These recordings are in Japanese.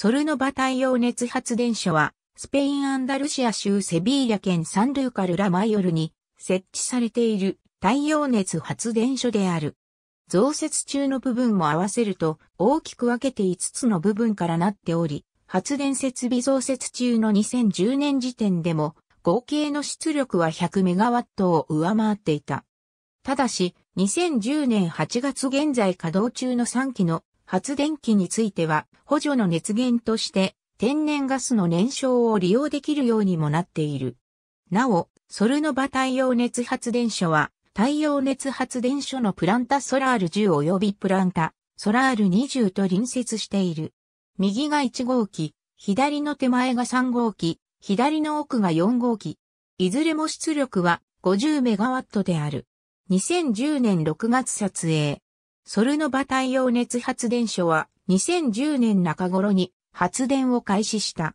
ソルノバ太陽熱発電所は、スペイン・アンダルシア州セビーヤ県サンルーカル・ラ・マイオルに設置されている太陽熱発電所である。増設中の部分も合わせると大きく分けて5つの部分からなっており、発電設備増設中の2010年時点でも合計の出力は100メガワットを上回っていた。ただし、2010年8月現在稼働中の3機の発電機については補助の熱源として天然ガスの燃焼を利用できるようにもなっている。なお、ソルノバ太陽熱発電所は太陽熱発電所のプランタソラール10及びプランタソラール20と隣接している。右が1号機、左の手前が3号機、左の奥が4号機。いずれも出力は50メガワットである。2010年6月撮影。ソルノバ太陽熱発電所は2010年中頃に発電を開始した。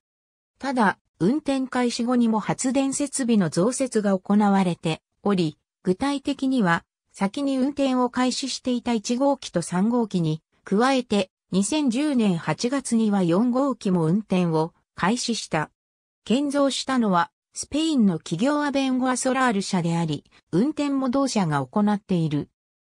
ただ、運転開始後にも発電設備の増設が行われており、具体的には先に運転を開始していた1号機と3号機に加えて2010年8月には4号機も運転を開始した。建造したのはスペインの企業アベンゴアソラール社であり、運転も同社が行っている。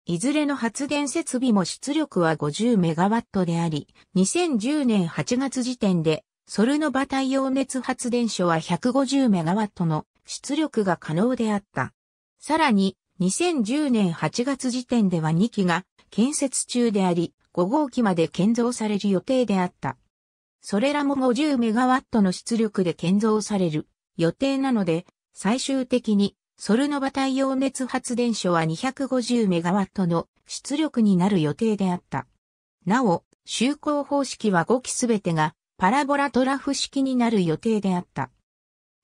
いずれの発電設備も出力は 50MW であり、2010年8月時点で、ソルノバ太陽熱発電所は 150MW の出力が可能であった。さらに、2010年8月時点では2機が建設中であり、5号機まで建造される予定であった。それらも 50MW の出力で建造される予定なので、最終的にソルノバ太陽熱発電所は2 5 0ットの出力になる予定であった。なお、就航方式は5機すべてがパラボラトラフ式になる予定であった。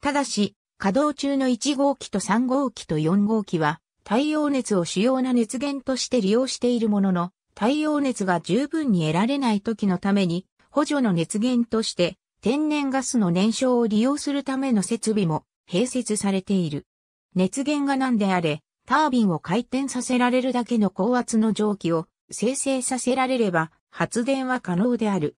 ただし、稼働中の1号機と3号機と4号機は太陽熱を主要な熱源として利用しているものの、太陽熱が十分に得られない時のために、補助の熱源として天然ガスの燃焼を利用するための設備も併設されている。熱源が何であれ、タービンを回転させられるだけの高圧の蒸気を生成させられれば発電は可能である。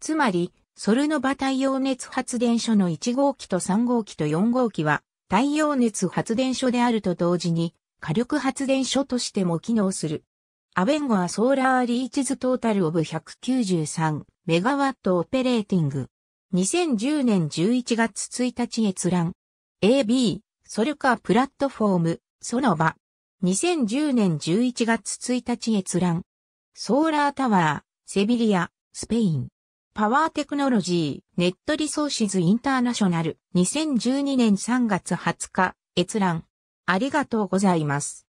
つまり、ソルノバ太陽熱発電所の1号機と3号機と4号機は太陽熱発電所であると同時に火力発電所としても機能する。アベンゴアソーラーリーチズトータルオブ193メガワットオペレーティング。2010年11月1日閲覧。AB ソルカープラットフォーム、ソノバ。2010年11月1日閲覧。ソーラータワー、セビリア、スペイン。パワーテクノロジー、ネットリソーシズインターナショナル、2012年3月20日、閲覧。ありがとうございます。